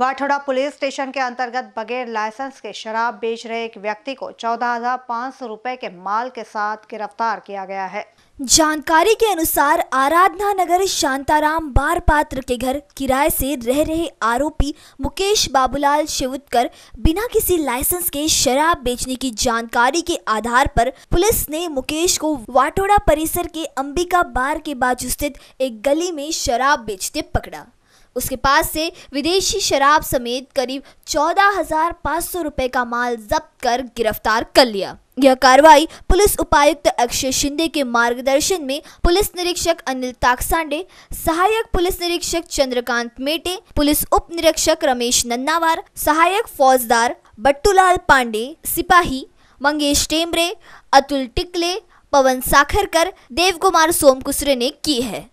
Wathoda police station के अंतर्गत बगैर लाइसेंस के शराब बेच रहे एक व्यक्ति को चौदह हजार पाँच सौ रूपए के माल के साथ गिरफ्तार किया गया है जानकारी के अनुसार आराधना नगर शांताराम बार पात्र के घर किराए से रह रहे आरोपी मुकेश बाबूलाल शिवकर बिना किसी लाइसेंस के शराब बेचने की जानकारी के आधार पर पुलिस ने मुकेश को वाटोड़ा परिसर के अंबिका बार के बाजू स्थित एक गली में शराब बेचते पकड़ा उसके पास से विदेशी शराब समेत करीब चौदह हजार पाँच सौ रुपए का माल जब्त कर गिरफ्तार कर लिया यह कार्रवाई पुलिस उपायुक्त अक्षय शिंदे के मार्गदर्शन में पुलिस निरीक्षक अनिल ताकसांडे सहायक पुलिस निरीक्षक चंद्रकांत मेटे पुलिस उप निरीक्षक रमेश नन्नावार सहायक फौजदार बट्टूलाल पांडे सिपाही मंगेश टेमरे अतुल टिकले पवन साखरकर देव कुमार सोमकुसरे ने की है